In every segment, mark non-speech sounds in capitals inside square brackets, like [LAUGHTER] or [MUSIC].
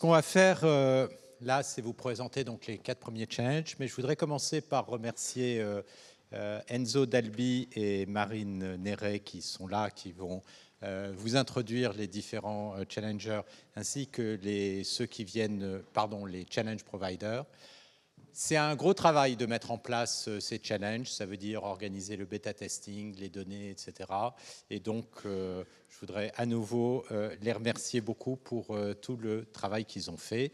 qu'on va faire euh, là, c'est vous présenter donc les quatre premiers challenges, mais je voudrais commencer par remercier euh, euh, Enzo Dalbi et Marine Néré qui sont là, qui vont vous introduire les différents challengers ainsi que les, ceux qui viennent, pardon, les challenge providers. C'est un gros travail de mettre en place euh, ces challenges, ça veut dire organiser le bêta testing, les données, etc. Et donc, euh, je voudrais à nouveau euh, les remercier beaucoup pour tout le travail qu'ils ont fait.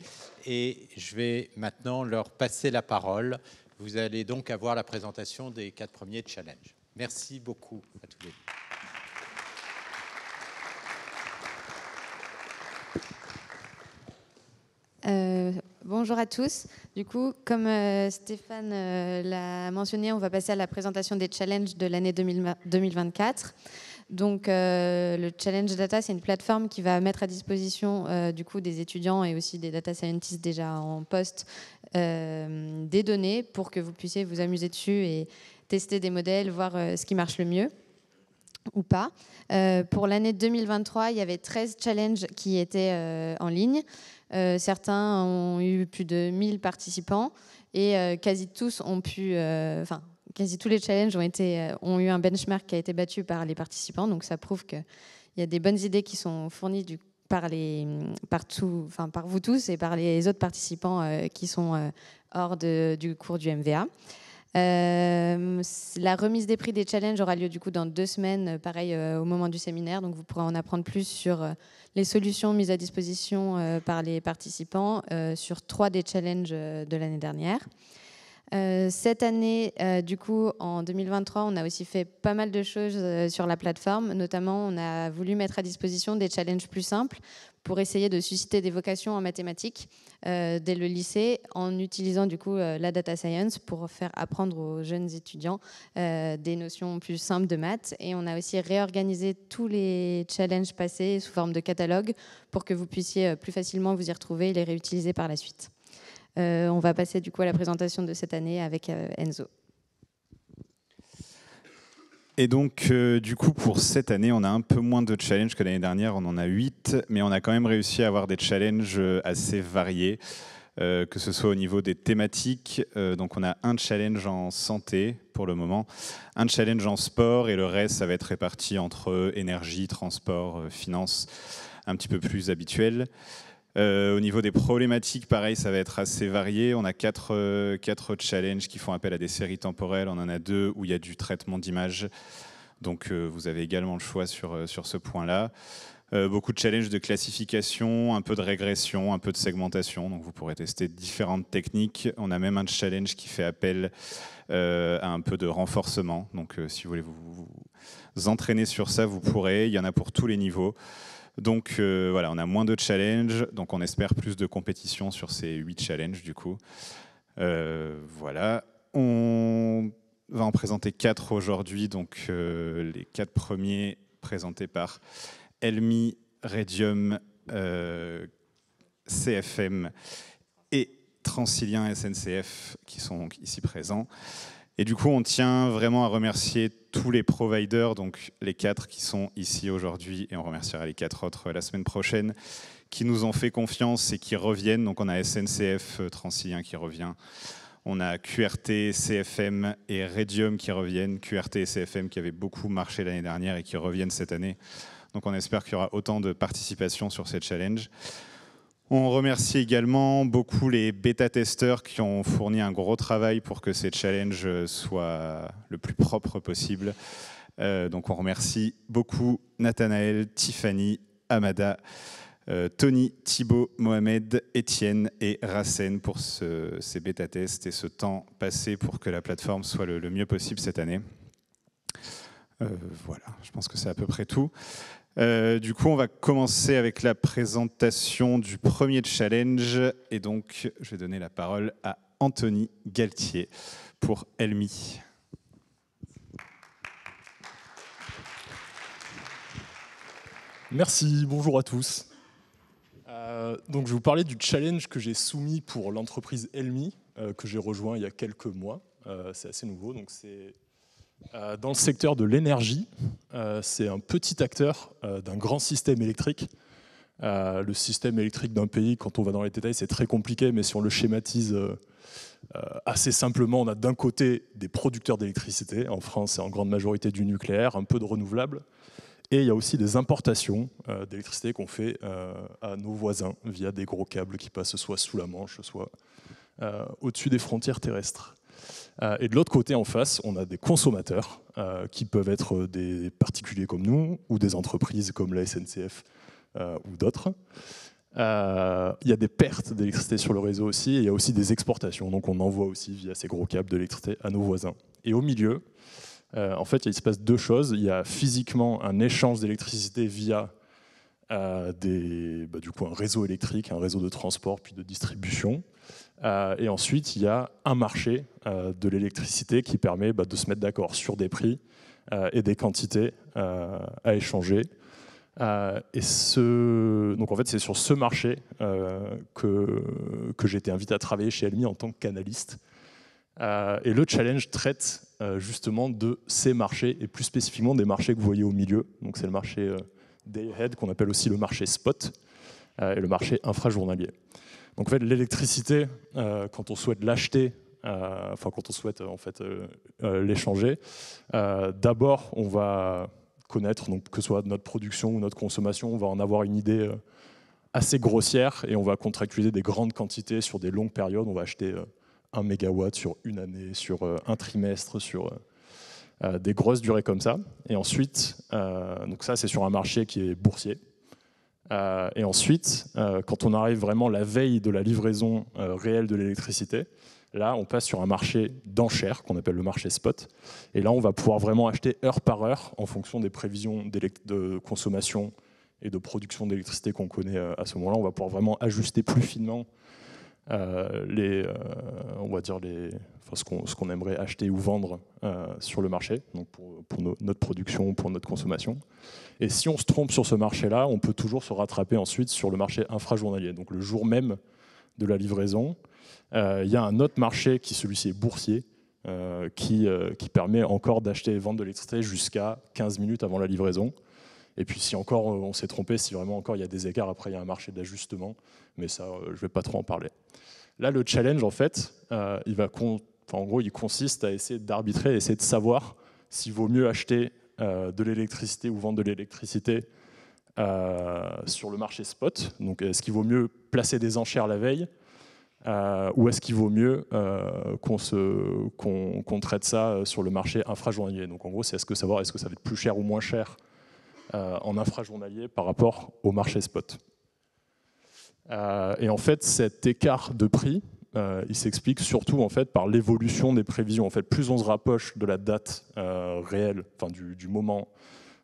Et je vais maintenant leur passer la parole. Vous allez donc avoir la présentation des quatre premiers challenges. Merci beaucoup à tous les Euh, bonjour à tous. Du coup, comme euh, Stéphane euh, l'a mentionné, on va passer à la présentation des challenges de l'année 2024. Donc, le Challenge Data, c'est une plateforme qui va mettre à disposition du coup des étudiants et aussi des data scientists déjà en poste des données pour que vous puissiez vous amuser dessus et tester des modèles, voir ce qui marche le mieux ou pas. pour l'année 2023, il y avait 13 challenges qui étaient en ligne. Euh, certains ont eu plus de 1000 participants et euh, quasi tous ont pu, euh, enfin, quasi tous les challenges ont, ont eu un benchmark qui a été battu par les participants. Donc ça prouve qu'il y a des bonnes idées qui sont fournies par, par, vous tous et par les autres participants qui sont hors du cours du MVA. Euh, la remise des prix des challenges aura lieu du coup dans deux semaines, euh, pareil euh, au moment du séminaire. Donc vous pourrez en apprendre plus sur les solutions mises à disposition par les participants sur trois des challenges de l'année dernière. Cette année, du coup, en 2023, on a aussi fait pas mal de choses sur la plateforme. Notamment, on a voulu mettre à disposition des challenges plus simples pour essayer de susciter des vocations en mathématiques euh, dès le lycée en utilisant du coup euh, la data science pour faire apprendre aux jeunes étudiants euh, des notions plus simples de maths. Et on a aussi réorganisé tous les challenges passés sous forme de catalogue pour que vous puissiez plus facilement vous y retrouver et les réutiliser par la suite. on va passer du coup à la présentation de cette année avec Enzo. Et donc, euh, du coup, pour cette année, on a un peu moins de challenges que l'année dernière. On en a 8, mais on a quand même réussi à avoir des challenges euh, assez variés, euh, que ce soit au niveau des thématiques. donc, on a un challenge en santé pour le moment, un challenge en sport, et le reste, ça va être réparti entre énergie, transport, finance, un petit peu plus habituel. Euh, au niveau des problématiques, pareil, ça va être assez varié. On a euh, quatre, challenges qui font appel à des séries temporelles. On en a deux où il y a du traitement d'image. Donc euh, vous avez également le choix sur, ce point-là. beaucoup de challenges de classification, un peu de régression, un peu de segmentation. Donc vous pourrez tester différentes techniques. On a même un challenge qui fait appel à un peu de renforcement. Donc si vous voulez vous entraîner sur ça, vous pourrez. Il y en a pour tous les niveaux. Donc euh, voilà, on a moins de challenges, donc on espère plus de compétition sur ces huit challenges du coup. Euh, voilà, on va en présenter quatre aujourd'hui, donc euh, les quatre premiers présentés par Elmi, Radium, CFM et Transilien SNCF qui sont ici présents. Et du coup, on tient vraiment à remercier tous les providers, donc les quatre qui sont ici aujourd'hui, et on remerciera les quatre autres euh, la semaine prochaine, qui nous ont fait confiance et qui reviennent. Donc on a SNCF euh, Transilien qui revient, on a QRT, CFM et Redium qui reviennent, QRT et CFM qui avaient beaucoup marché l'année dernière et qui reviennent cette année. Donc on espère qu'il y aura autant de participation sur ces challenges. On remercie également beaucoup les bêta-testeurs qui ont fourni un gros travail pour que ces challenges soient le plus propre possible. Euh, donc on remercie beaucoup Nathanaël, Tiffany, Amada, euh, Tony, Thibaut, Mohamed, Étienne et Racen pour ces bêta-tests et ce temps passé pour que la plateforme soit le, mieux possible cette année. Euh, voilà, je pense que c'est à peu près tout. Euh, du coup, on va commencer avec la présentation du premier challenge. Et donc, je vais donner la parole à Anthony Galtier pour Elmi. Merci, bonjour à tous. Euh, donc, je vais vous parler du challenge que j'ai soumis pour l'entreprise Elmi, euh, que j'ai rejoint il y a quelques mois. c'est assez nouveau, donc c'est euh, dans le secteur de l'énergie, euh, c'est un petit acteur euh, d'un grand système électrique. le système électrique d'un pays, quand on va dans les détails, c'est très compliqué, mais si on le schématise assez simplement, on a d'un côté des producteurs d'électricité, en France c'est en grande majorité du nucléaire, un peu de renouvelables et il y a aussi des importations d'électricité qu'on fait à nos voisins via des gros câbles qui passent soit sous la Manche, soit au-dessus des frontières terrestres. Euh, et de l'autre côté, en face, on a des consommateurs euh, qui peuvent être des particuliers comme nous ou des entreprises comme la SNCF euh, ou d'autres. Il y a des pertes d'électricité sur le réseau aussi, et il y a aussi des exportations. Donc on envoie aussi via ces gros câbles de l'électricité à nos voisins. Et au milieu, en fait, il se passe deux choses. Il y a physiquement un échange d'électricité via des, bah, du coup, un réseau électrique, un réseau de transport puis de distribution. Euh, et ensuite, il y a un marché euh, de l'électricité qui permet bah, de se mettre d'accord sur des prix euh, et des quantités à échanger. et ce... Donc en fait, c'est sur ce marché que, que j'ai été invité à travailler chez Elmi en tant qu'analyste. et le challenge traite justement de ces marchés, et plus spécifiquement des marchés que vous voyez au milieu. Donc c'est le marché day ahead, qu'on appelle aussi le marché spot euh, et le marché infrajournalier. Donc en fait, l'électricité, euh, quand on souhaite l'acheter euh, enfin quand on souhaite en fait l'échanger. D'abord, on va connaître donc que ce soit notre production ou notre consommation, on va en avoir une idée assez grossière et on va contractualiser des grandes quantités sur des longues périodes. On va acheter un mégawatt sur une année, sur un trimestre, sur euh, des grosses durées comme ça. Et ensuite, euh, donc ça c'est sur un marché qui est boursier. Euh, et ensuite, quand on arrive vraiment la veille de la livraison réelle de l'électricité, là on passe sur un marché d'enchères qu'on appelle le marché spot. Et là on va pouvoir vraiment acheter heure par heure en fonction des prévisions de consommation et de production d'électricité qu'on connaît à ce moment-là. On va pouvoir vraiment ajuster plus finement euh, les, euh, on va dire les, enfin, ce qu'on aimerait acheter ou vendre euh, sur le marché, donc pour, pour notre production, pour notre consommation. Et si on se trompe sur ce marché-là, on peut toujours se rattraper ensuite sur le marché infrajournalier, donc le jour même de la livraison. Il y a un autre marché qui, celui-ci, est boursier, qui, qui, permet encore d'acheter et vendre de l'électricité jusqu'à 15 minutes avant la livraison. Et puis si encore euh, on s'est trompé, si vraiment encore il y a des écarts, après il y a un marché d'ajustement, mais ça, euh, je ne vais pas trop en parler. Là, le challenge, en fait, euh, il va en gros, il consiste à essayer d'arbitrer, essayer de savoir s'il vaut mieux acheter de l'électricité ou vendre de l'électricité sur le marché spot. Donc, est-ce qu'il vaut mieux placer des enchères la veille ou est-ce qu'il vaut mieux qu'on traite ça sur le marché infrajournalier Donc, en gros, c'est est-ce que savoir est-ce que ça va être plus cher ou moins cher euh, en infrajournalier par rapport au marché spot. Euh, et en fait, cet écart de prix, euh, il s'explique surtout en fait par l'évolution des prévisions. En fait, plus on se rapproche de la date réelle, enfin du, moment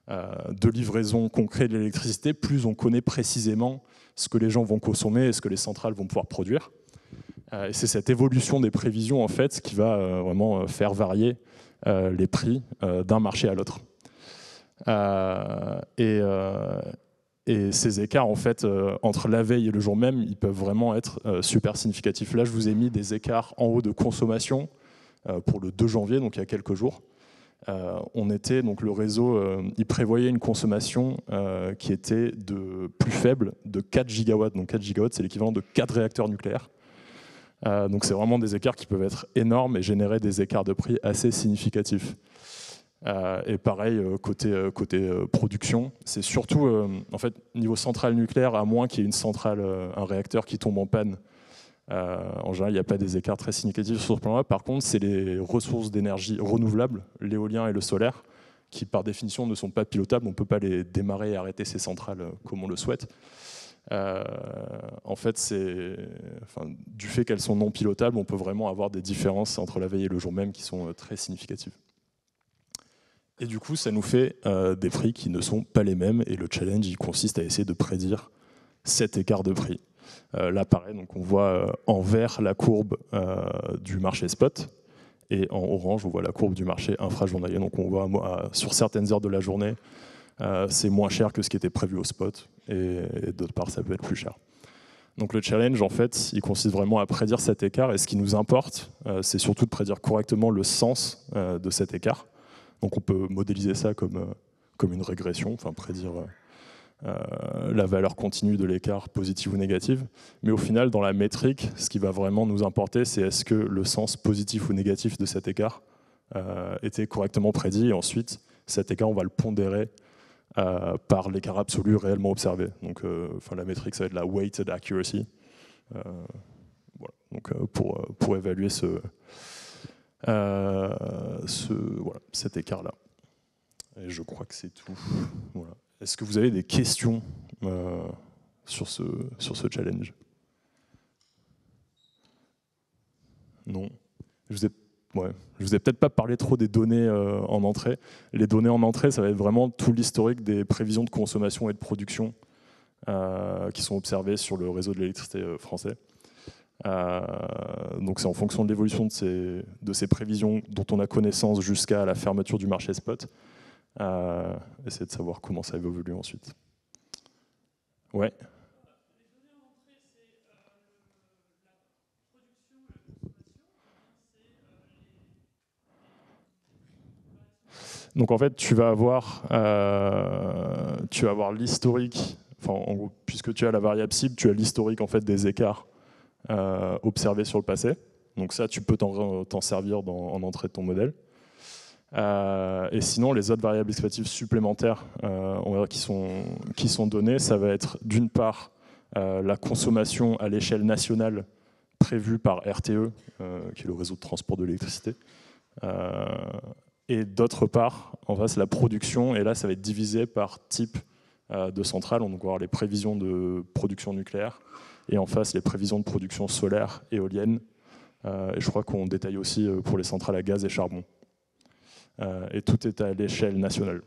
de livraison concret de l'électricité, plus on connaît précisément ce que les gens vont consommer et ce que les centrales vont pouvoir produire. et c'est cette évolution des prévisions en fait qui va vraiment faire varier les prix d'un marché à l'autre. Euh, euh, et, ces écarts, en fait, euh, entre la veille et le jour même, ils peuvent vraiment être super significatifs. Là, je vous ai mis des écarts en haut de consommation pour le 2 janvier, donc il y a quelques jours. on était, donc le réseau, il prévoyait une consommation qui était de plus faible de 4 gigawatts. Donc 4 gigawatts, c'est l'équivalent de 4 réacteurs nucléaires. donc c'est vraiment des écarts qui peuvent être énormes et générer des écarts de prix assez significatifs. Euh, et pareil, euh, côté, euh, côté production, c'est surtout, en fait, niveau centrale nucléaire, à moins qu'il y ait une centrale, un réacteur qui tombe en panne, en général, il n'y a pas des écarts très significatifs sur ce plan-là. Par contre, c'est les ressources d'énergie renouvelables, l'éolien et le solaire, qui par définition ne sont pas pilotables. On ne peut pas les démarrer et arrêter ces centrales comme on le souhaite. en fait, c'est du fait qu'elles sont non pilotables, on peut vraiment avoir des différences entre la veille et le jour même qui sont très significatives. Et du coup, ça nous fait euh, des prix qui ne sont pas les mêmes. Et le challenge, il consiste à essayer de prédire cet écart de prix. Euh, là, pareil, donc on voit euh, en vert la courbe du marché spot. Et en orange, on voit la courbe du marché infrajournalier. Donc on voit sur certaines heures de la journée, c'est moins cher que ce qui était prévu au spot. Et, d'autre part, ça peut être plus cher. Donc le challenge, en fait, il consiste vraiment à prédire cet écart. Et ce qui nous importe, c'est surtout de prédire correctement le sens de cet écart. Donc on peut modéliser ça comme, euh, comme une régression, enfin prédire euh, euh, la valeur continue de l'écart positif ou négatif. Mais au final, dans la métrique, ce qui va vraiment nous importer, c'est est-ce que le sens positif ou négatif de cet écart était correctement prédit. ensuite, cet écart, on va le pondérer par l'écart absolu réellement observé. Donc enfin la métrique, ça va être la weighted accuracy. Donc, pour, pour évaluer ce, euh, ce, cet écart-là. Et je crois que c'est tout. Est-ce que vous avez des questions euh, sur, ce, sur ce challenge Non. Je vous vous ai peut-être pas parlé trop des données euh, en entrée. Les données en entrée, ça va être vraiment tout l'historique des prévisions de consommation et de production qui sont observées sur le réseau de l'électricité français. Euh, donc c'est en fonction de l'évolution de ces, de ces prévisions dont on a connaissance jusqu'à la fermeture du marché spot. Euh, essayer de savoir comment ça évolue ensuite. Ouais. Donc en fait, tu vas avoir, euh, tu vas avoir l'historique. Enfin, puisque tu as la variable cible, tu as l'historique en fait des écarts euh, observé sur le passé. Donc ça, tu peux t'en servir en entrée de ton modèle. Euh, et sinon, les autres variables explicatives supplémentaires euh, qui, sont, qui données, ça va être d'une part la consommation à l'échelle nationale prévue par RTE, qui est le réseau de transport de l'électricité, et d'autre part, en face, la production, et là, ça va être divisé par type de centrale, on va voir les prévisions de production nucléaire, et en face les prévisions de production solaire, éolienne, euh, et je crois qu'on détaille aussi euh, pour les centrales à gaz et charbon. Euh, et tout est à l'échelle nationale.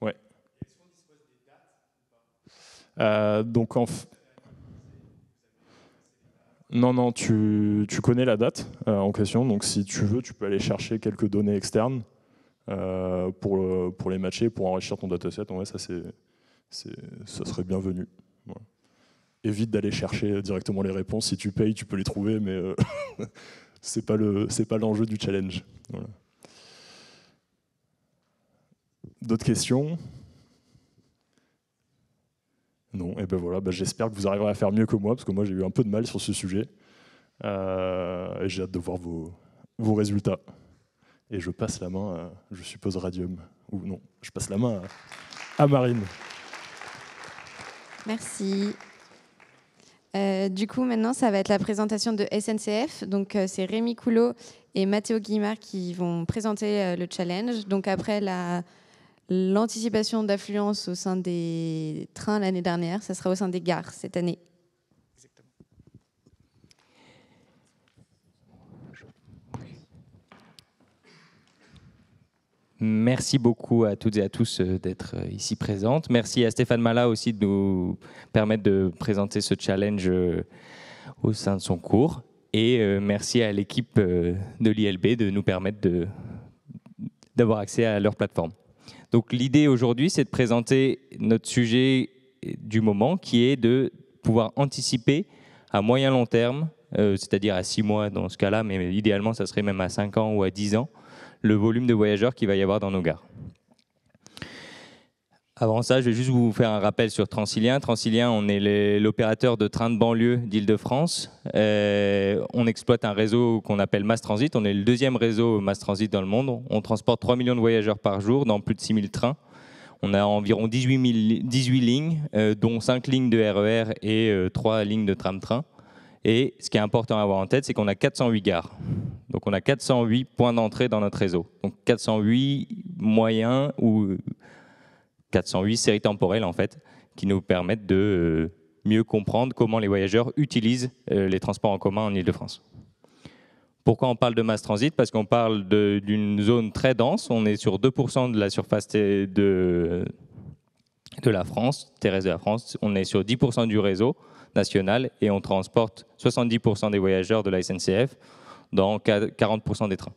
Ouais. donc en non, non, tu, connais la date en question, donc si tu veux, tu peux aller chercher quelques données externes pour, pour les matcher, pour enrichir ton dataset. ça, ça serait bienvenu. Évite d'aller chercher directement les réponses. Si tu payes, tu peux les trouver, mais euh, [LAUGHS] c'est pas l'enjeu du challenge. D'autres questions Non Et eh ben voilà, bah, j'espère que vous arriverez à faire mieux que moi, parce que moi j'ai eu un peu de mal sur ce sujet. Euh, et j'ai hâte de voir vos, vos résultats. Et je passe la main, à, je suppose, Radium. Ou non, je passe la main à Marine. Merci. Euh, du coup, maintenant, ça va être la présentation de SNCF. Donc, euh, c'est Rémi Coulot et Mathéo Guimard qui vont présenter euh, le challenge. Donc, après l'anticipation d'affluence au sein des trains l'année dernière, ça sera au sein des gares cette année. Merci beaucoup à toutes et à tous euh, d'être euh, ici présentes. Merci à Stéphane Mala aussi de nous permettre de présenter ce challenge euh, au sein de son cours. Et merci à l'équipe de l'ILB de nous permettre d'avoir accès à leur plateforme. Donc l'idée aujourd'hui, c'est de présenter notre sujet du moment qui est de pouvoir anticiper à moyen long terme, c'est-à-dire à six mois dans ce cas-là, mais idéalement ça serait même à cinq ans ou à dix ans, le volume de voyageurs qu'il va y avoir dans nos gares. Avant ça, je vais juste vous faire un rappel sur Transilien. Transilien, on est l'opérateur de trains de banlieue d'Île-de-France. Euh, on exploite un réseau qu'on appelle Mass Transit. On est le deuxième réseau Mass Transit dans le monde. On transporte 3 millions de voyageurs par jour dans plus de 6 000 trains. On a environ 18, 18 lignes, euh, dont 5 lignes de RER e et 3 euh, lignes de tram-train. Et ce qui est important à avoir en tête, c'est qu'on a 408 gares. Donc on a 408 points d'entrée dans notre réseau. Donc 408 moyens ou 408 euh, séries temporelles en fait, qui nous permettent de euh, mieux comprendre comment les voyageurs utilisent euh, les transports en commun en Ile-de-France. Pourquoi on parle de mass transit Parce qu'on parle d'une zone très dense. On est sur 2% de la surface de, de la France, terrestre de la France. On est sur 10% du réseau nationale et on transporte 70% des voyageurs de la SNCF dans 40% des trains.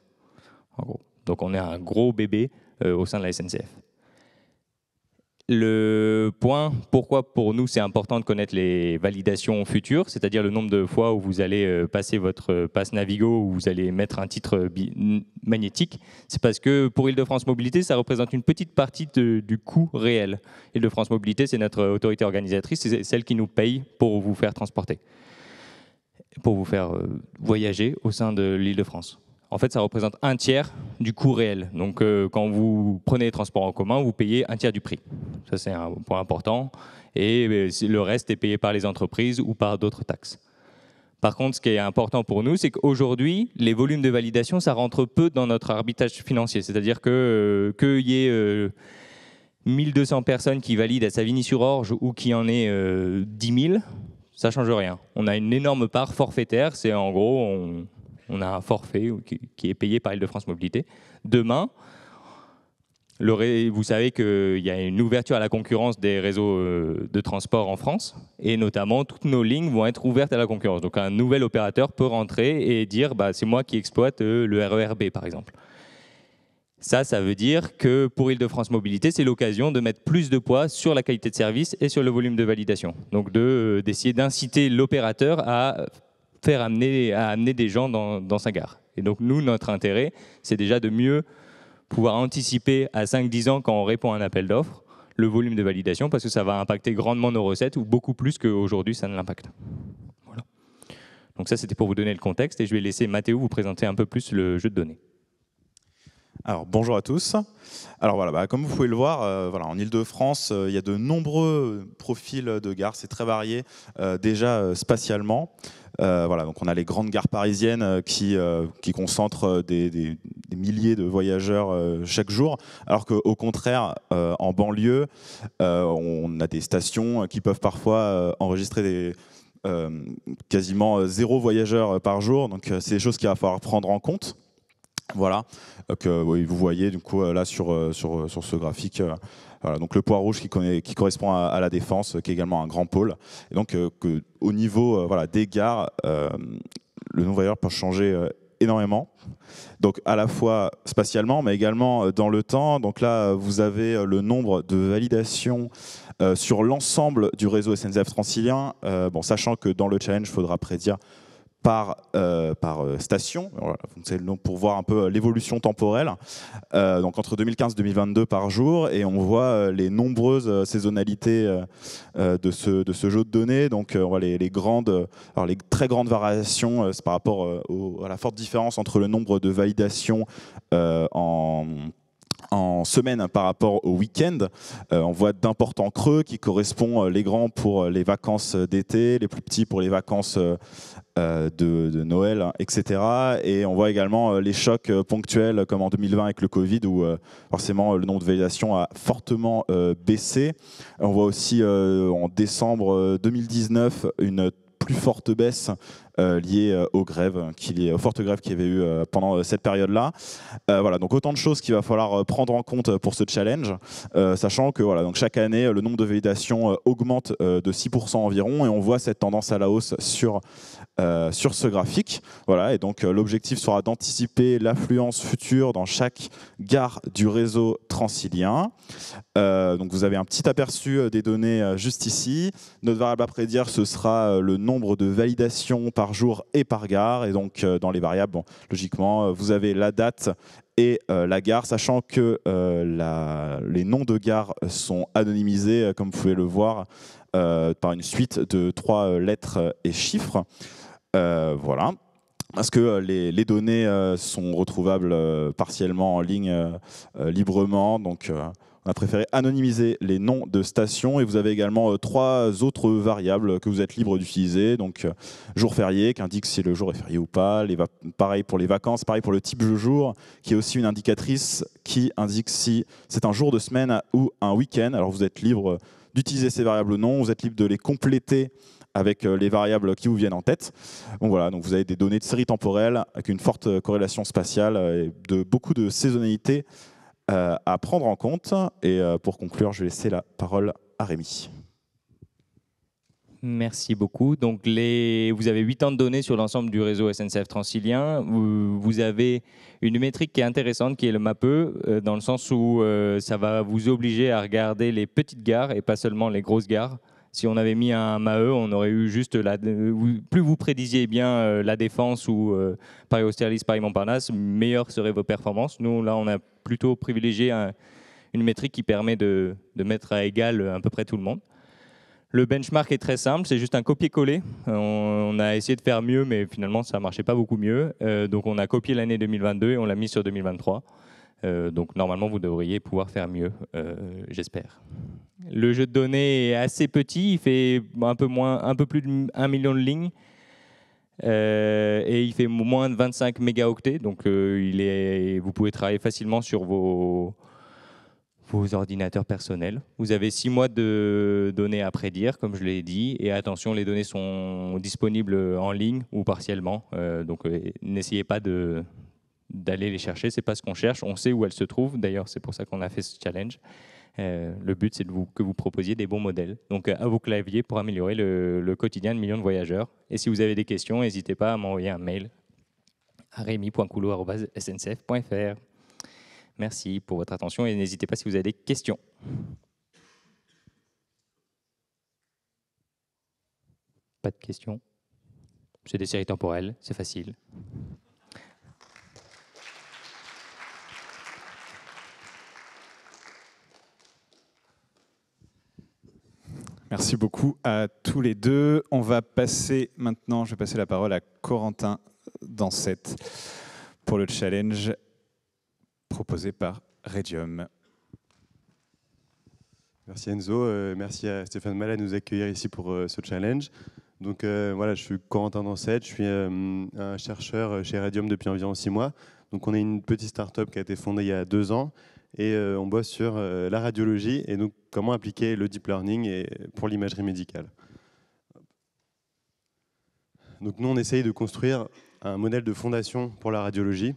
Donc on est un gros bébé euh, au sein de la SNCF. Le point, pourquoi pour nous c'est important de connaître les validations futures, c'est-à-dire le nombre de fois où vous allez euh, passer votre passe Navigo, ou vous allez mettre un titre euh, magnétique, c'est parce que pour Île-de-France Mobilité, ça représente une petite partie du coût réel. Île-de-France Mobilité, c'est notre autorité organisatrice, c'est celle qui nous paye pour vous faire transporter, pour vous faire euh, voyager au sein de l'Île-de-France en fait, ça représente un tiers du coût réel. Donc, euh, quand vous prenez les transports en commun, vous payez un tiers du prix. Ça, c'est un point important. Et euh, le reste est payé par les entreprises ou par d'autres taxes. Par contre, ce qui est important pour nous, c'est qu'aujourd'hui, les volumes de validation, ça rentre peu dans notre arbitrage financier. C'est-à-dire que euh, qu'il y ait 1200 personnes qui valident à Savigny-sur-Orge ou qui en ait 10 000, ça change rien. On a une énorme part forfaitaire. C'est en gros, on, on a un forfait qui est payé par Île-de-France Mobilité. Demain, vous savez qu'il y a une ouverture à la concurrence des réseaux euh, de transport en France, et notamment toutes nos lignes vont être ouvertes à la concurrence. Donc un nouvel opérateur peut rentrer et dire bah, c'est moi qui exploite euh, le RERB par exemple. Ça, ça veut dire que pour ile de france Mobilité, c'est l'occasion de mettre plus de poids sur la qualité de service et sur le volume de validation. Donc euh, d'essayer d'inciter l'opérateur à faire amener, à amener des gens dans, sa gare. Et donc nous, notre intérêt, c'est déjà de mieux pouvoir anticiper à 5-10 ans quand on répond à un appel d'offres le volume de validation parce que ça va impacter grandement nos recettes ou beaucoup plus qu'aujourd'hui ça ne l'impacte. Voilà. Donc ça, c'était pour vous donner le contexte et je vais laisser Mathéo vous présenter un peu plus le jeu de données bonjour à tous. Alors voilà, bah, comme vous pouvez le voir, euh, en Ile-de-France, euh, il y a de nombreux profils de gares, c'est très varié euh, déjà spatialement. donc on a les grandes gares parisiennes qui, concentrent des, milliers de voyageurs chaque jour, alors qu'au contraire, en banlieue, on a des stations qui peuvent parfois enregistrer quasiment zéro voyageur par jour, donc c'est des choses qu'il va falloir prendre en compte. Voilà, euh, que vous voyez du coup euh, là sur, euh, sur, sur ce graphique. donc le poids rouge qui, correspond à, la défense, qui est également un grand pôle. Et donc que, au niveau voilà, des gares, le nombre d'ailleurs peut changer énormément. Donc à la fois spatialement, mais également dans le temps. Donc là, vous avez le nombre de validations sur l'ensemble du réseau SNCF Transilien. bon, sachant que dans le challenge, il faudra prédire par, euh, par euh, station, c'est pour voir un peu euh, l'évolution temporelle, donc entre 2015 2022 par jour, et on voit les nombreuses saisonnalités de, ce, de ce jeu de données, donc on voit les, les grandes, alors les très grandes variations par rapport à la forte différence entre le nombre de validations en en semaine par rapport au week-end. Euh, on voit d'importants creux qui correspondent euh, les grands pour euh, les vacances d'été, les plus petits pour les vacances de, de, Noël, hein, etc. Et on voit également les chocs ponctuels comme en 2020 avec le Covid où forcément le nombre de validations a fortement baissé. On voit aussi en décembre 2019 une plus forte baisse euh, liées euh, aux grèves, aux fortes grèves qu'il y avait eu euh, pendant cette période-là. voilà, donc autant de choses qu'il va falloir prendre en compte pour ce challenge, sachant que voilà, donc chaque année, le nombre de validations augmente de 6% environ, et on voit cette tendance à la hausse sur, sur ce graphique. Voilà, et donc l'objectif sera d'anticiper l'affluence future dans chaque gare du réseau transilien. donc vous avez un petit aperçu des données juste ici. Notre variable à prédire, ce sera le nombre de validations par par jour et par gare. Et donc, euh, dans les variables, bon, logiquement, euh, vous avez la date et euh, la gare, sachant que les noms de gare sont anonymisés, comme vous pouvez le voir, par une suite de trois lettres et chiffres. voilà. Parce que les, les, données sont retrouvables partiellement en ligne librement, donc on a préféré anonymiser les noms de stations et vous avez également euh, trois autres variables que vous êtes libre d'utiliser. Donc euh, jour férié qui indique si le jour est férié ou pas. Les pareil pour les vacances, pareil pour le type de jour qui est aussi une indicatrice qui indique si c'est un jour de semaine ou un week-end. Alors vous êtes libre d'utiliser ces variables ou non. Vous êtes libre de les compléter avec euh, les variables qui vous viennent en tête. Donc voilà, donc vous avez des données de série temporelle avec une forte corrélation spatiale et de beaucoup de saisonnalité euh, à prendre en compte. Et euh, pour conclure, je vais laisser la parole à Rémi. Merci beaucoup. Donc, les... vous avez 8 ans de données sur l'ensemble du réseau SNCF Transilien. Vous avez une métrique qui est intéressante, qui est le MAPE, euh, dans le sens où ça va vous obliger à regarder les petites gares et pas seulement les grosses gares. Si on avait mis un MAE, on aurait eu juste la. Plus vous prédisiez bien euh, la défense ou euh, Paris Austerlitz, Paris Montparnasse, meilleures seraient vos performances. Nous, là, on a plutôt privilégié une métrique qui permet de, mettre à égal euh, à peu près tout le monde. Le benchmark est très simple, c'est juste un copier-coller. On, a essayé de faire mieux, mais finalement, ça ne marchait pas beaucoup mieux. donc, on a copié l'année 2022 et on l'a mis sur 2023. donc, normalement, vous devriez pouvoir faire mieux, j'espère. Le jeu de données est assez petit, il fait un peu, un peu plus d'un million de lignes. Euh, et il fait moins de 25 mégaoctets, donc euh, vous pouvez travailler facilement sur vos, ordinateurs personnels. Vous avez six mois de données à prédire, comme je l'ai dit, et attention, les données sont disponibles en ligne ou partiellement, euh, donc n'essayez pas d'aller les chercher, c'est pas ce qu'on cherche, on sait où elles se trouvent, d'ailleurs c'est pour ça qu'on a fait ce challenge. Euh, le but, c'est vous, que vous proposiez des bons modèles. Donc, euh, à vos claviers pour améliorer le, le quotidien de millions de voyageurs. Et si vous avez des questions, n'hésitez pas à m'envoyer un mail à remy.coulot.sncf.fr. Merci pour votre attention et n'hésitez pas si vous avez des questions. Pas de questions. C'est des séries temporelles, c'est facile. Merci beaucoup à tous les deux. On va passer maintenant, je vais passer la parole à Corentin Dansette pour le challenge proposé par Radium. Merci Enzo, euh, merci à Stéphane Mallet de nous accueillir ici pour euh, ce challenge. Donc euh, voilà, je suis Corentin Dansette, je suis un chercheur chez Radium depuis environ six mois. Donc on est une petite start-up qui a été fondée il y a deux ans et euh, on bosse sur euh, la radiologie et donc comment appliquer le deep learning et pour l'imagerie médicale. Donc nous, on essaye de construire un modèle de fondation pour la radiologie.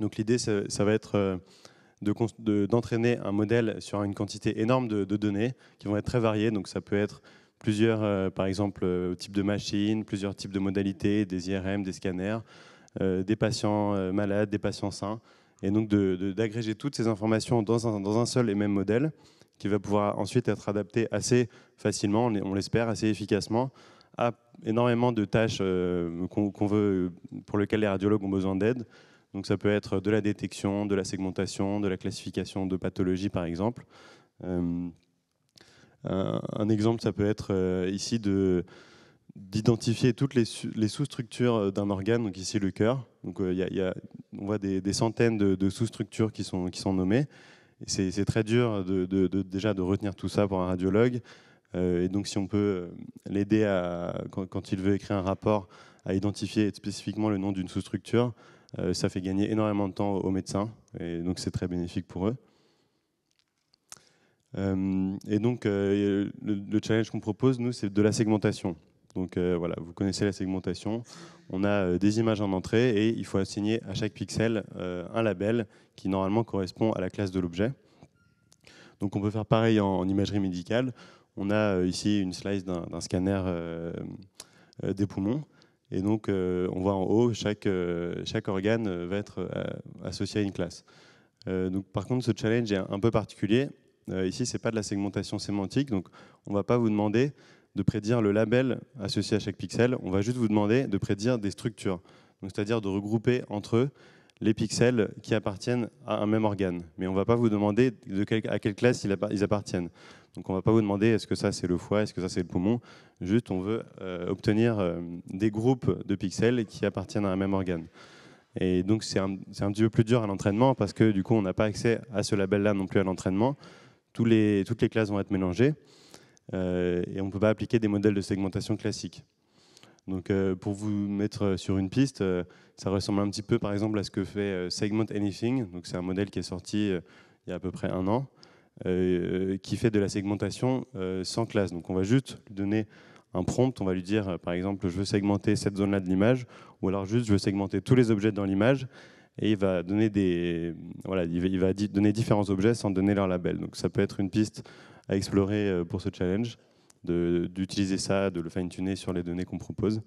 Donc l'idée, ça, va être euh, d'entraîner un modèle sur une quantité énorme de, données qui vont être très variées. Donc ça peut être plusieurs, par exemple, types de machines, plusieurs types de modalités, des IRM, des scanners, des patients malades, des patients sains et donc d'agréger toutes ces informations dans un, dans un, seul et même modèle qui va pouvoir ensuite être adapté assez facilement, on l'espère, assez efficacement à énormément de tâches euh, qu'on veut, pour lesquelles les radiologues ont besoin d'aide. Donc ça peut être de la détection, de la segmentation, de la classification de pathologies par exemple. Euh, un, exemple, ça peut être euh, ici de d'identifier toutes les, sous-structures d'un organe, donc ici le cœur. Donc il y, a on voit des, centaines de, sous-structures qui sont, qui sont nommées. C'est très dur de, déjà de retenir tout ça pour un radiologue. Euh, et donc, si on peut euh, l'aider quand, quand, il veut écrire un rapport à identifier spécifiquement le nom d'une sous-structure, euh, ça fait gagner énormément de temps aux médecins. Et donc, c'est très bénéfique pour eux. et donc, le, challenge qu'on propose, nous, c'est de la segmentation. Donc euh, voilà, vous connaissez la segmentation. On a euh, des images en entrée et il faut assigner à chaque pixel euh, un label qui normalement correspond à la classe de l'objet. Donc on peut faire pareil en, imagerie médicale. On a ici une slice d'un scanner des poumons. Et donc on voit en haut, chaque, chaque organe va être associé à une classe. par contre, ce challenge est un peu particulier. ici, ce n'est pas de la segmentation sémantique, donc on ne va pas vous demander de prédire le label associé à chaque pixel, on va juste vous demander de prédire des structures, c'est-à-dire de regrouper entre eux les pixels qui appartiennent à un même organe. Mais on ne va pas vous demander à quelle classe ils appartiennent. Donc on ne va pas vous demander est-ce que ça c'est le foie, est-ce que ça c'est le poumon. Juste on veut euh, obtenir euh, des groupes de pixels qui appartiennent à un même organe. Et donc c'est un, petit peu plus dur à l'entraînement parce que du coup on n'a pas accès à ce label-là non plus à l'entraînement. toutes les classes vont être mélangées. Euh, et on ne peut pas appliquer des modèles de segmentation classiques. Donc, euh, pour vous mettre euh, sur une piste, ça ressemble un petit peu, par exemple, à ce que fait Segment Anything. Donc, c'est un modèle qui est sorti il y a à peu près un an, qui fait de la segmentation sans classe. Donc, on va juste lui donner un prompt, on va lui dire, par exemple, je veux segmenter cette zone-là de l'image, ou alors juste, je veux segmenter tous les objets dans l'image, et il va donner des voilà, il va, donner différents objets sans donner leur label. Donc ça peut être une piste à explorer euh, pour ce challenge, d'utiliser ça, de le fine-tuner sur les données qu'on propose.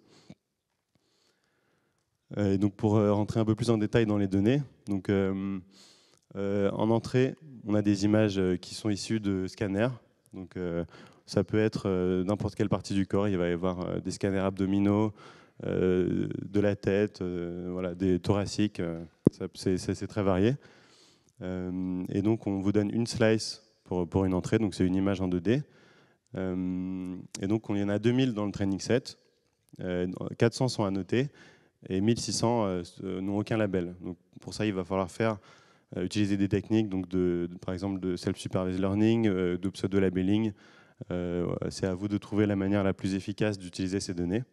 Euh, et donc pour euh, rentrer un peu plus en détail dans les données, donc en entrée, on a des images qui sont issues de scanners. Donc ça peut être n'importe quelle partie du corps. Il va y avoir des scanners abdominaux, euh, de la tête, euh, voilà, des thoraciques, euh, c'est très varié. et donc on vous donne une slice pour, pour une entrée, donc c'est une image en 2D. et donc on y en a 2000 dans le training set, 400 sont annotés et 1600 n'ont aucun label. Donc pour ça il va falloir faire utiliser des techniques, donc de, par exemple de self-supervised learning, de pseudo-labelling. c'est à vous de trouver la manière la plus efficace d'utiliser ces données.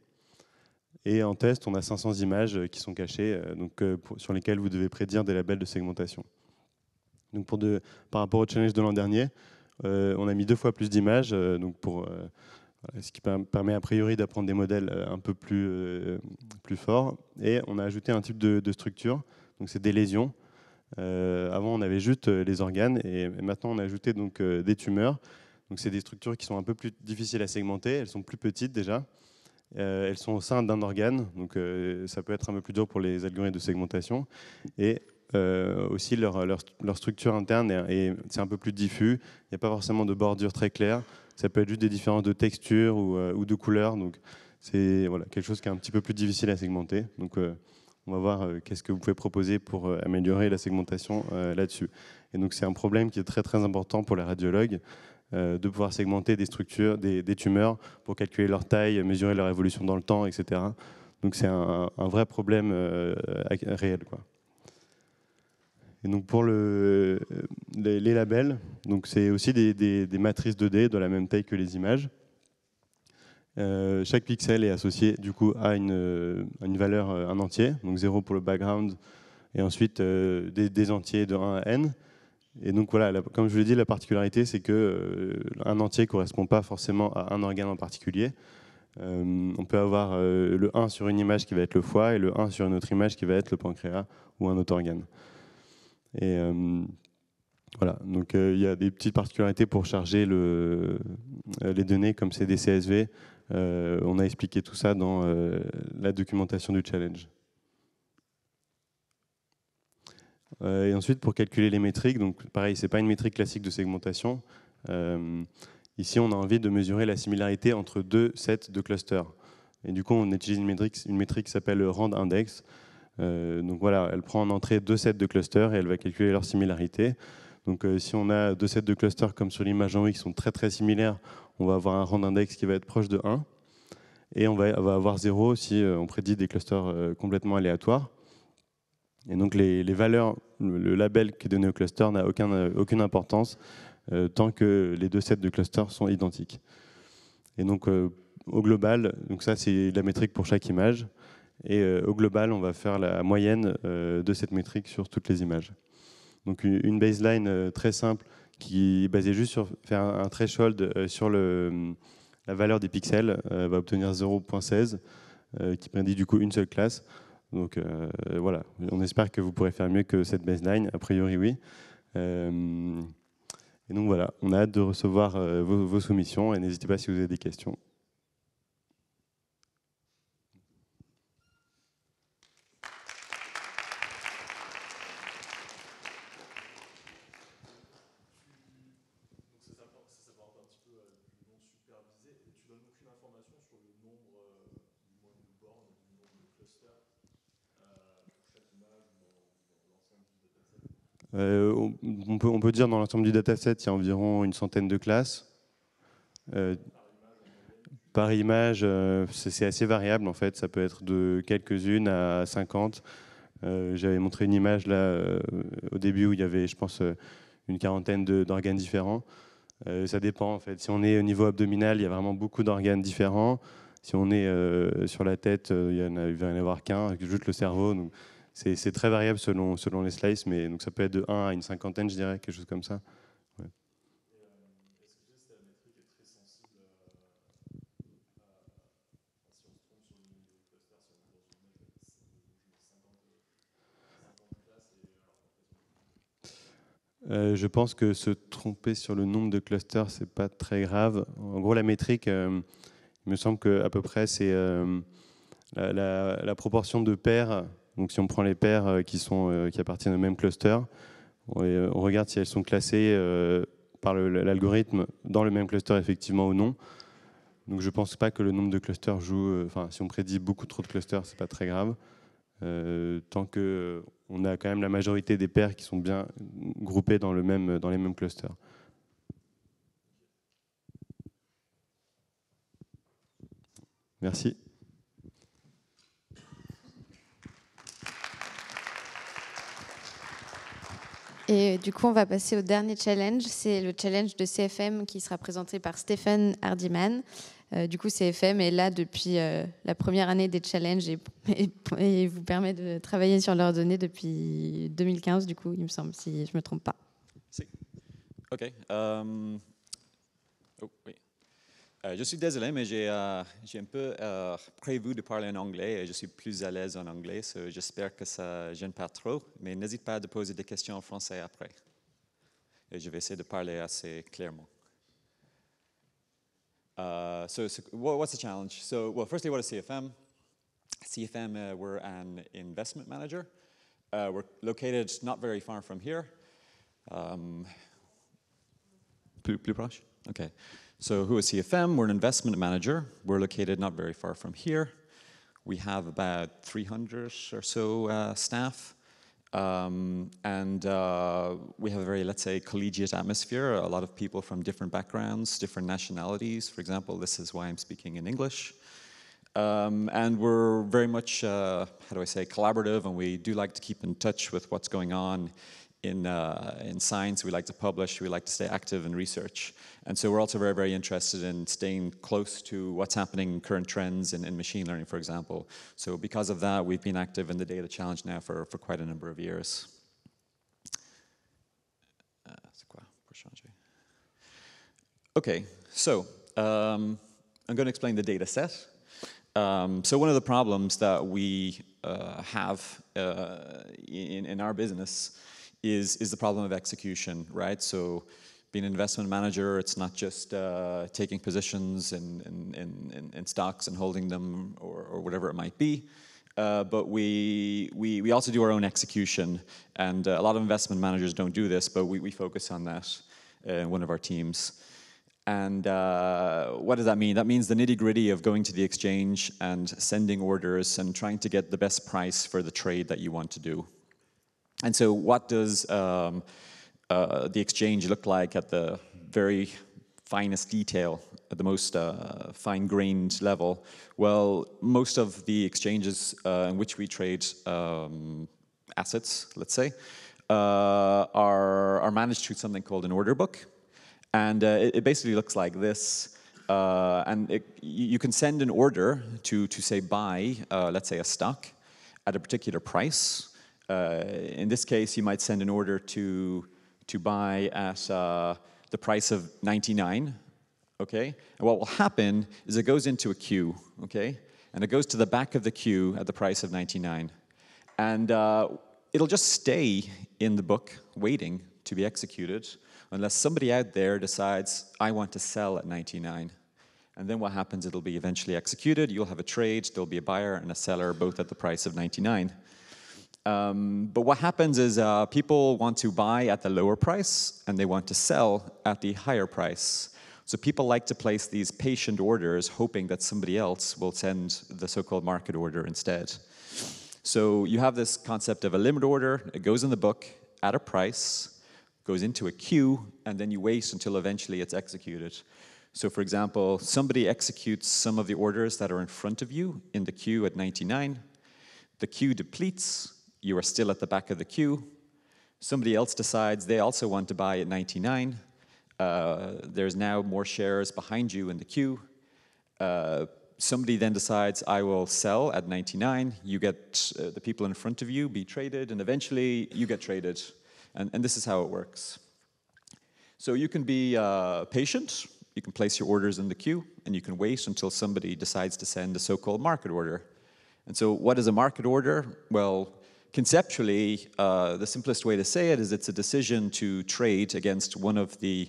Et en test, on a 500 images euh, qui sont cachées, euh, donc, euh, sur lesquelles vous devez prédire des labels de segmentation. Donc pour par rapport au challenge de l'an dernier, on a mis deux fois plus d'images, ce qui permet a priori d'apprendre des modèles un peu plus, plus forts. Et on a ajouté un type de, structure, donc c'est des lésions. avant, on avait juste les organes, et, et maintenant on a ajouté donc, des tumeurs. Donc c'est des structures qui sont un peu plus difficiles à segmenter, elles sont plus petites déjà. Euh, elles sont au sein d'un organe, donc euh, ça peut être un peu plus dur pour les algorithmes de segmentation. Et euh, aussi leur, structure interne, est, c'est un peu plus diffus, il n'y a pas forcément de bordure très claire, ça peut être juste des différences de texture ou, ou de couleur, donc c'est voilà, quelque chose qui est un petit peu plus difficile à segmenter. Donc on va voir qu'est-ce que vous pouvez proposer pour améliorer la segmentation là-dessus. Et donc c'est un problème qui est très très important pour les radiologues, euh, de pouvoir segmenter des structures, des, tumeurs pour calculer leur taille, mesurer leur évolution dans le temps, etc. Donc c'est un, vrai problème euh, réel. Et donc pour les, labels, c'est aussi des, matrices 2D de la même taille que les images. Euh, chaque pixel est associé du coup à une, valeur, un entier, donc 0 pour le background, et ensuite des, entiers de 1 à n. Et donc voilà, comme je vous l'ai dit, la particularité, c'est que euh, un entier ne correspond pas forcément à un organe en particulier. Euh, on peut avoir euh, le 1 sur une image qui va être le foie et le 1 sur une autre image qui va être le pancréas ou un autre organe. Et voilà, donc il y a des petites particularités pour charger les données comme c'est des CSV. on a expliqué tout ça dans la documentation du challenge. Euh, et ensuite, pour calculer les métriques, donc pareil, ce n'est pas une métrique classique de segmentation. Euh, ici, on a envie de mesurer la similarité entre deux sets de clusters. Et du coup, on utilise une métrique, une métrique qui s'appelle rand index. Euh, donc voilà, elle prend en entrée deux sets de clusters et elle va calculer leur similarité. Donc si on a deux sets de clusters comme sur l'image en haut qui sont très très similaires, on va avoir un rand index qui va être proche de 1. Et on va, avoir 0 si on prédit des clusters complètement aléatoires. Et donc les, valeurs, le, label qui est donné au cluster n'a euh, aucune importance euh, tant que les deux sets de cluster sont identiques. Et donc euh, au global, donc ça c'est la métrique pour chaque image, et au global on va faire la moyenne de cette métrique sur toutes les images. Donc une baseline très simple qui est basée juste sur faire un threshold sur la valeur des pixels va obtenir 0.16 qui prédit du coup une seule classe. Donc euh, voilà, on espère que vous pourrez faire mieux que cette baseline, a priori oui. Euh, et donc voilà, on a hâte de recevoir euh, vos soumissions et n'hésitez pas si vous avez des questions. Euh, on, peut, on peut dire dans l'ensemble du dataset, il y a environ une centaine de classes. Euh, par image, euh, c'est assez variable en fait, ça peut être de quelques-unes à 50. J'avais montré une image là au début où il y avait, je pense, une quarantaine d'organes différents. ça dépend en fait. Si on est au niveau abdominal, il y a vraiment beaucoup d'organes différents. Si on est sur la tête, il y en a, il y en avoir qu'un, juste le cerveau c'est très variable selon, selon les slices, mais donc ça peut être de 1 à une cinquantaine, je dirais, quelque chose comme ça. Euh, je pense que se tromper sur le nombre de clusters, c'est pas très grave. En gros, la métrique, euh, il me semble qu'à peu près, c'est euh, la, la, proportion de paires donc si on prend les paires euh, qui, sont, euh, qui appartiennent au même cluster, on, euh, regarde si elles sont classées par l'algorithme dans le même cluster effectivement ou non. Donc je ne pense pas que le nombre de clusters joue. Enfin, si on prédit beaucoup trop de clusters, ce n'est pas très grave. tant que on a quand même la majorité des paires qui sont bien groupées dans, le même, dans les mêmes clusters. Merci. Et du coup, on va passer au dernier challenge. C'est le challenge de CFM qui sera présenté par Stéphane Hardiman. Euh, du coup, CFM est là depuis euh, la première année des challenges et, vous permet de travailler sur leurs données depuis 2015, du coup, il me semble, si je ne me trompe pas. Si. OK. Euh, oh, oui. Euh, je suis désolé, mais j'ai euh, un peu euh, prévu de parler en anglais et je suis plus à l'aise en anglais. donc J'espère que ça ne gêne pas trop, mais n'hésite pas à poser des questions en français après. Et je vais essayer de parler assez clairement. Uh, so, what's the challenge? So, well, firstly, what is CFM? CFM, uh, we're an investment manager. Uh, we're located not very far from here. Um, plus, plus proche? Okay. So who is CFM? We're an investment manager. We're located not very far from here. We have about 300 or so uh, staff. Um, and uh, we have a very, let's say, collegiate atmosphere, a lot of people from different backgrounds, different nationalities. For example, this is why I'm speaking in English. Um, and we're very much, uh, how do I say, collaborative, and we do like to keep in touch with what's going on in, uh, in science, we like to publish, we like to stay active in research. And so we're also very, very interested in staying close to what's happening, current trends in, in machine learning, for example. So because of that, we've been active in the Data Challenge now for, for quite a number of years. Okay, so um, I'm going to explain the data set. Um, so one of the problems that we uh, have uh, in, in our business is, is the problem of execution, right? So being an investment manager, it's not just uh, taking positions in, in, in, in, stocks and holding them or, or whatever it might be. Uh, but we, we, we also do our own execution. And uh, a lot of investment managers don't do this, but we, we focus on that in uh, one of our teams. And uh, what does that mean? That means the nitty gritty of going to the exchange and sending orders and trying to get the best price for the trade that you want to do. And so what does um, uh, the exchange look like at the very finest detail, at the most uh, fine-grained level? Well, most of the exchanges uh, in which we trade um, assets, let's say, uh, are, are managed through something called an order book. And uh, it, it, basically looks like this. Uh, and it, you can send an order to, to say, buy, let's say, a stock at a particular price uh, in this case, you might send an order to, to buy at uh, the price of 99, okay? And what will happen is it goes into a queue, okay? And it goes to the back of the queue at the price of 99. And uh, it'll just stay in the book waiting to be executed unless somebody out there decides, I want to sell at 99. And then what happens, it'll be eventually executed. You'll have a trade, there'll be a buyer and a seller both at the price of 99. Um, but what happens is uh, people want to buy at the lower price and they want to sell at the higher price. So people like to place these patient orders hoping that somebody else will send the so-called market order instead. So you have this concept of a limit order, it goes in the book at a price, goes into a queue, and then you wait until eventually it's executed. So for example, somebody executes some of the orders that are in front of you in the queue at 99, the queue depletes, you are still at the back of the queue. Somebody else decides they also want to buy at 99. Uh, there's now more shares behind you in the queue. Uh, somebody then decides, I will sell at 99. You get uh, the people in front of you be traded, and eventually you get traded. And, and this is how it works. So you can be uh, patient. You can place your orders in the queue, and you can wait until somebody decides to send a so-called market order. And so what is a market order? Well, conceptually, uh, the simplest way to say it is it's a decision to trade against one of the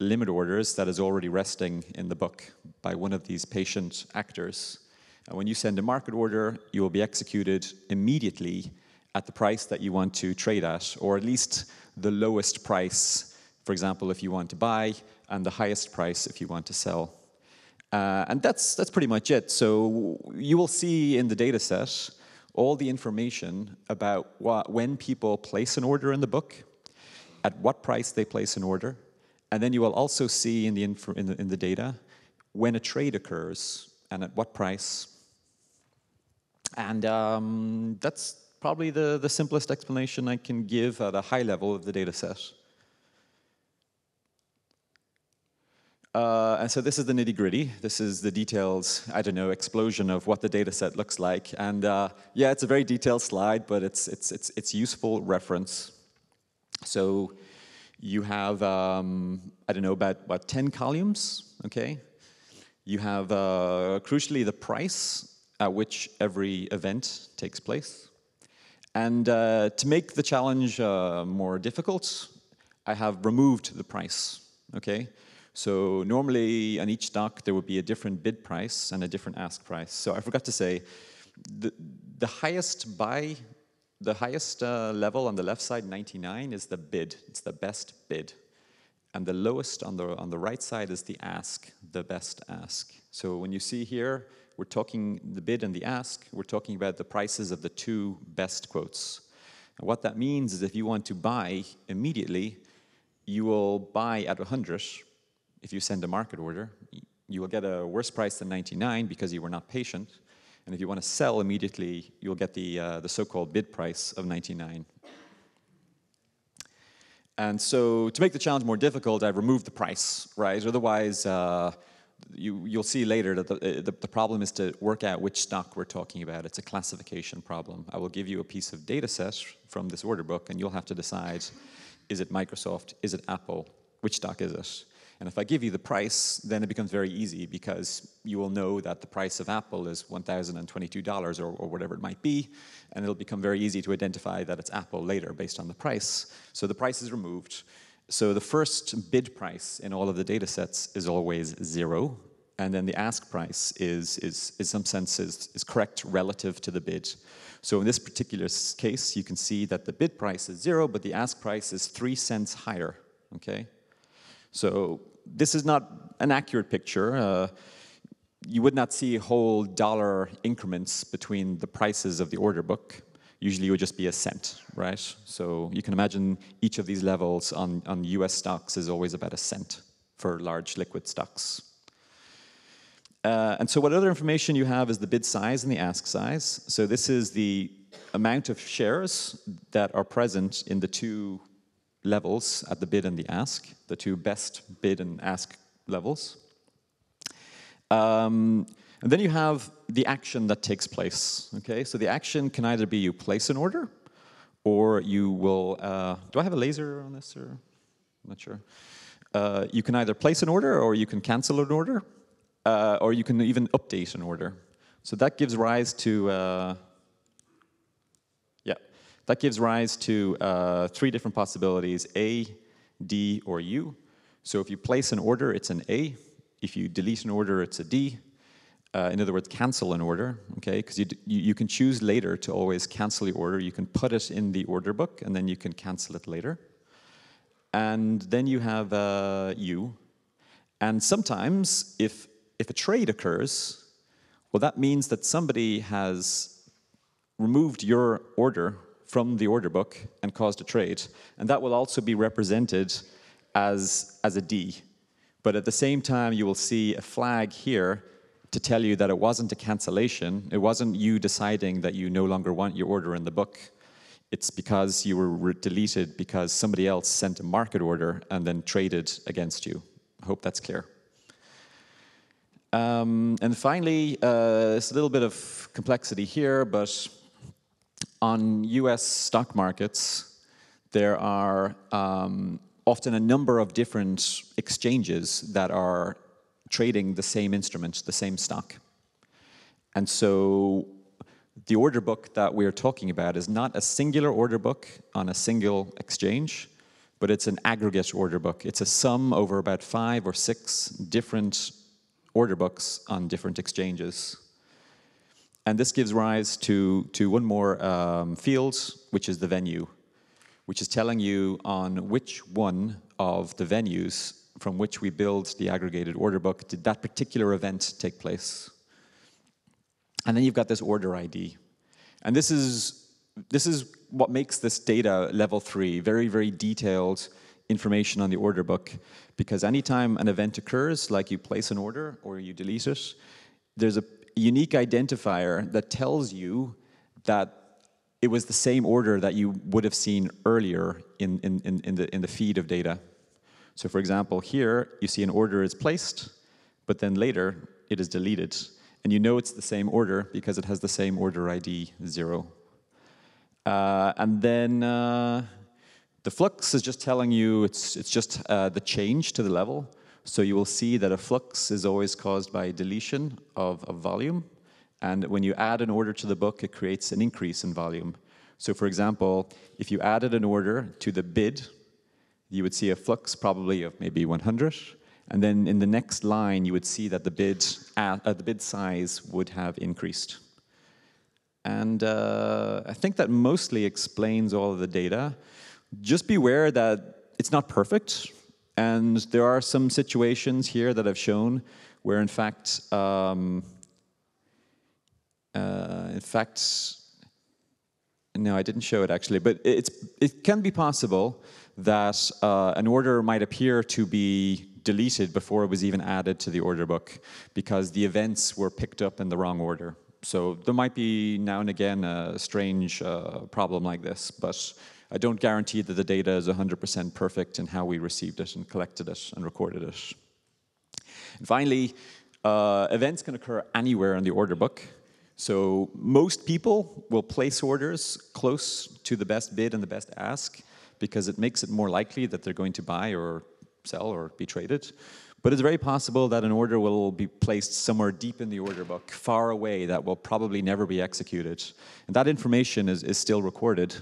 limit orders that is already resting in the book by one of these patient actors. And uh, when you send a market order, you will be executed immediately at the price that you want to trade at, or at least the lowest price, for example, if you want to buy, and the highest price if you want to sell. Uh, and that's, that's pretty much it. So you will see in the data set all the information about what, when people place an order in the book, at what price they place an order, and then you will also see in the, in the, in the data when a trade occurs and at what price. And um, that's probably the, the simplest explanation I can give at a high level of the data set. Uh, and so this is the nitty gritty. This is the details, I don't know, explosion of what the data set looks like. And uh, yeah, it's a very detailed slide, but it's, it's, it's, it's useful reference. So you have, um, I don't know, about, what 10 columns, okay? You have, uh, crucially, the price at which every event takes place. And uh, to make the challenge uh, more difficult, I have removed the price, okay? So normally on each stock, there would be a different bid price and a different ask price. So I forgot to say, the, the highest buy, the highest uh, level on the left side, 99, is the bid. It's the best bid. And the lowest on the, on the right side is the ask, the best ask. So when you see here, we're talking the bid and the ask, we're talking about the prices of the two best quotes. And what that means is if you want to buy immediately, you will buy at 100 if you send a market order, you will get a worse price than 99 because you were not patient. And if you want to sell immediately, you'll get the, uh, the so-called bid price of 99. And so to make the challenge more difficult, I've removed the price, right? Otherwise, uh, you, you'll see later that the, the, the, problem is to work out which stock we're talking about. It's a classification problem. I will give you a piece of data set from this order book, and you'll have to decide, is it Microsoft, is it Apple, which stock is it? And if I give you the price, then it becomes very easy because you will know that the price of Apple is $1,022 or, or, whatever it might be, and it'll become very easy to identify that it's Apple later based on the price. So the price is removed. So the first bid price in all of the data sets is always zero, and then the ask price is, is in some sense, is, is correct relative to the bid. So in this particular case, you can see that the bid price is zero, but the ask price is three cents higher, okay? So this is not an accurate picture. Uh, you would not see whole dollar increments between the prices of the order book. Usually it would just be a cent, right? So you can imagine each of these levels on, on US stocks is always about a cent for large liquid stocks. Uh, and so what other information you have is the bid size and the ask size. So this is the amount of shares that are present in the two levels at the bid and the ask, the two best bid and ask levels. Um, and then you have the action that takes place. Okay, so the action can either be you place an order, or you will. Uh, do I have a laser on this? Or I'm not sure. Uh, you can either place an order, or you can cancel an order, uh, or you can even update an order. So that gives rise to uh, that gives rise to uh, three different possibilities, A, D, or U. So if you place an order, it's an A. If you delete an order, it's a D. Uh, in other words, cancel an order, okay? Because you, you, you, can choose later to always cancel the order. You can put it in the order book, and then you can cancel it later. And then you have uh, U. And sometimes, if, if a trade occurs, well, that means that somebody has removed your order from the order book and caused a trade. And that will also be represented as, as a D. But at the same time, you will see a flag here to tell you that it wasn't a cancellation. It wasn't you deciding that you no longer want your order in the book. It's because you were deleted because somebody else sent a market order and then traded against you. I hope that's clear. Um, and finally, uh, it's a little bit of complexity here, but on US stock markets, there are um, often a number of different exchanges that are trading the same instrument, the same stock. And so the order book that we're talking about is not a singular order book on a single exchange, but it's an aggregate order book. It's a sum over about five or six different order books on different exchanges. And this gives rise to, to one more um, field, which is the venue, which is telling you on which one of the venues from which we build the aggregated order book did that particular event take place. And then you've got this order ID. And this is, this is what makes this data level three, very, very detailed information on the order book. Because anytime an event occurs, like you place an order or you delete it, there's a, unique identifier that tells you that it was the same order that you would have seen earlier in, in, in, in, the, in the feed of data. So for example, here you see an order is placed, but then later it is deleted. And you know it's the same order because it has the same order ID, zero. Uh, and then uh, the flux is just telling you it's, it's just uh, the change to the level. So you will see that a flux is always caused by deletion of, a volume. And when you add an order to the book, it creates an increase in volume. So for example, if you added an order to the bid, you would see a flux probably of maybe 100. And then in the next line, you would see that the bid, uh, uh, the bid size would have increased. And uh, I think that mostly explains all of the data. Just beware that it's not perfect, and there are some situations here that I've shown where, in fact, um, uh, in fact, no, I didn't show it actually, but it's it can be possible that uh, an order might appear to be deleted before it was even added to the order book because the events were picked up in the wrong order. So there might be now and again a strange uh, problem like this, but I don't guarantee that the data is 100% perfect in how we received it and collected it and recorded it. And finally, uh, events can occur anywhere in the order book. So most people will place orders close to the best bid and the best ask because it makes it more likely that they're going to buy or sell or be traded. But it's very possible that an order will be placed somewhere deep in the order book, far away, that will probably never be executed. And that information is, is still recorded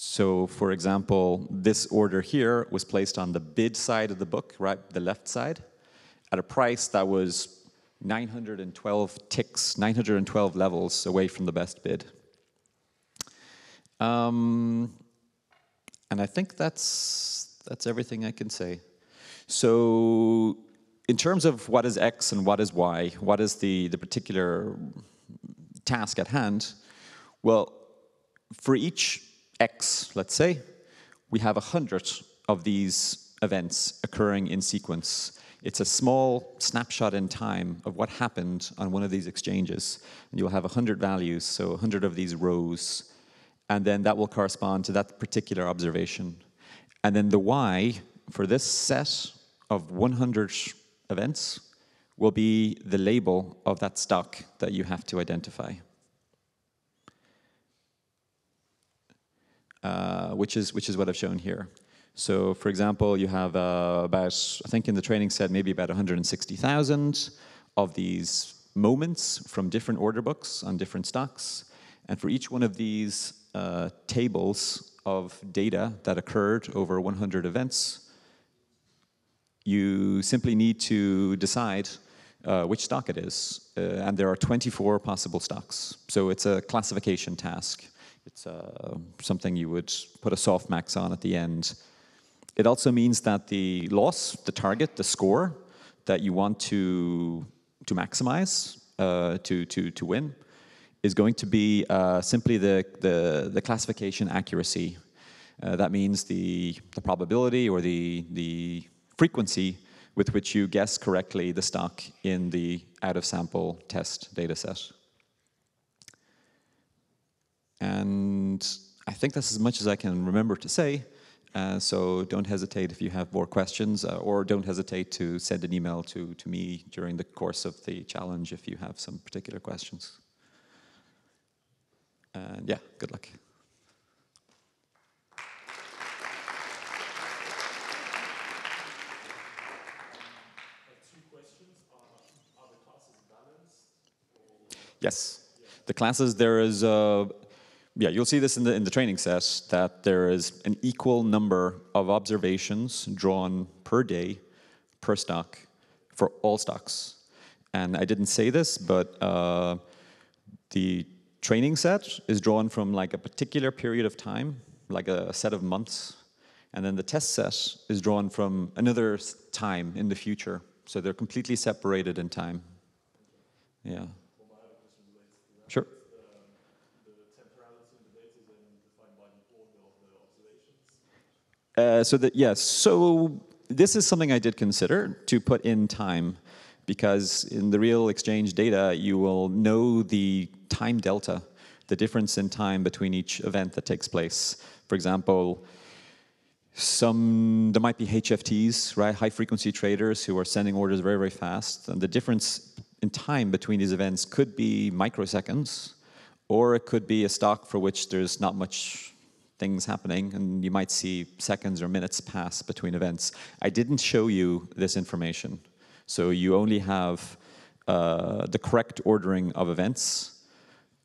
so for example, this order here was placed on the bid side of the book, right, the left side, at a price that was 912 ticks, 912 levels away from the best bid. Um, and I think that's, that's everything I can say. So in terms of what is X and what is Y, what is the, the particular task at hand, well, for each X, let's say, we have 100 of these events occurring in sequence. It's a small snapshot in time of what happened on one of these exchanges. And you'll have 100 values, so 100 of these rows. And then that will correspond to that particular observation. And then the Y for this set of 100 events will be the label of that stock that you have to identify. uh, which, is, which is what I've shown here. So for example, you have uh, about, I think in the training set, maybe about 160,000 of these moments from different order books on different stocks. And for each one of these uh, tables of data that occurred over 100 events, you simply need to decide uh, which stock it is. Uh, and there are 24 possible stocks. So it's a classification task. It's uh, something you would put a softmax on at the end. It also means that the loss, the target, the score that you want to, to maximize uh, to, to, to win is going to be uh, simply the, the, the, classification accuracy. Uh, that means the, the probability or the, the frequency with which you guess correctly the stock in the out of sample test data set. And I think that's as much as I can remember to say. Uh, so don't hesitate if you have more questions, uh, or don't hesitate to send an email to, to me during the course of the challenge if you have some particular questions. And yeah, good luck. Yes. The classes, there is a, yeah, you'll see this in the, in the training set, that there is an equal number of observations drawn per day per stock for all stocks. And I didn't say this, but uh, the training set is drawn from like a particular period of time, like a set of months. And then the test set is drawn from another time in the future. So they're completely separated in time. Yeah. Uh, so that, yes, yeah, so this is something I did consider to put in time because in the real exchange data, you will know the time delta, the difference in time between each event that takes place. For example, some there might be HFTs, right, high frequency traders who are sending orders very, very fast, and the difference in time between these events could be microseconds, or it could be a stock for which there's not much things happening, and you might see seconds or minutes pass between events. I didn't show you this information. So you only have uh, the correct ordering of events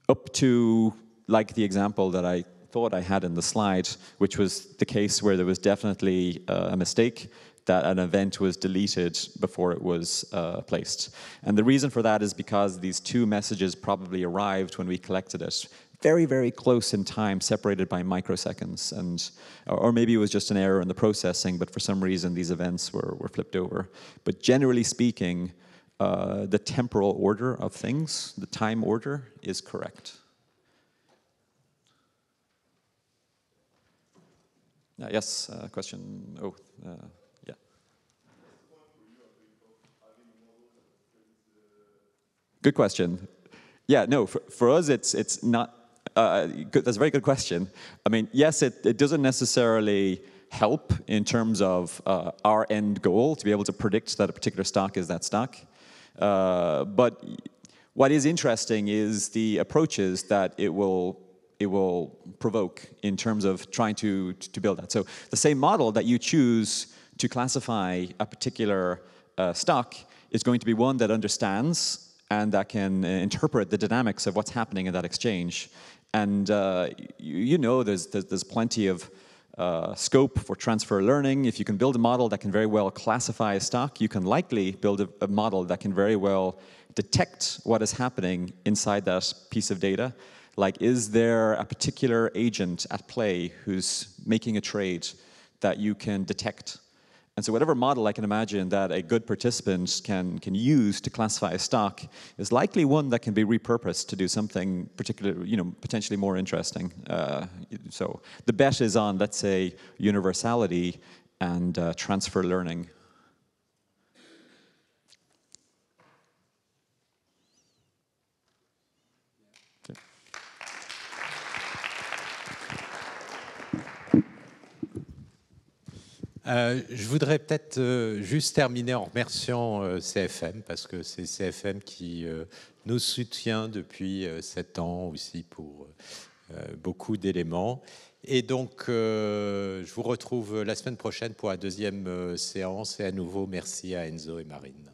up to like the example that I thought I had in the slide, which was the case where there was definitely uh, a mistake that an event was deleted before it was uh, placed. And the reason for that is because these two messages probably arrived when we collected it very, very close in time, separated by microseconds. and Or maybe it was just an error in the processing, but for some reason these events were, were flipped over. But generally speaking, uh, the temporal order of things, the time order, is correct. Uh, yes, uh, question, oh, uh, yeah. Good question. Yeah, no, for, for us it's, it's not uh, that's a very good question. I mean, yes, it, it doesn't necessarily help in terms of uh, our end goal to be able to predict that a particular stock is that stock. Uh, but what is interesting is the approaches that it will it will provoke in terms of trying to to build that. So the same model that you choose to classify a particular uh, stock is going to be one that understands and that can uh, interpret the dynamics of what's happening in that exchange and uh, you, you, know there's, there's, plenty of uh, scope for transfer learning. If you can build a model that can very well classify a stock, you can likely build a, a model that can very well detect what is happening inside that piece of data. Like, is there a particular agent at play who's making a trade that you can detect and so whatever model I can imagine that a good participant can, can use to classify a stock is likely one that can be repurposed to do something particular, you know, potentially more interesting. Uh, so the bet is on, let's say, universality and uh, transfer learning. Euh, je voudrais peut-être euh, juste terminer en remerciant euh, CFM, parce que c'est CFM qui nous soutient depuis sept ans aussi pour beaucoup d'éléments. Et donc, je vous retrouve la semaine prochaine pour la deuxième séance. Et à nouveau, merci à Enzo et Marine.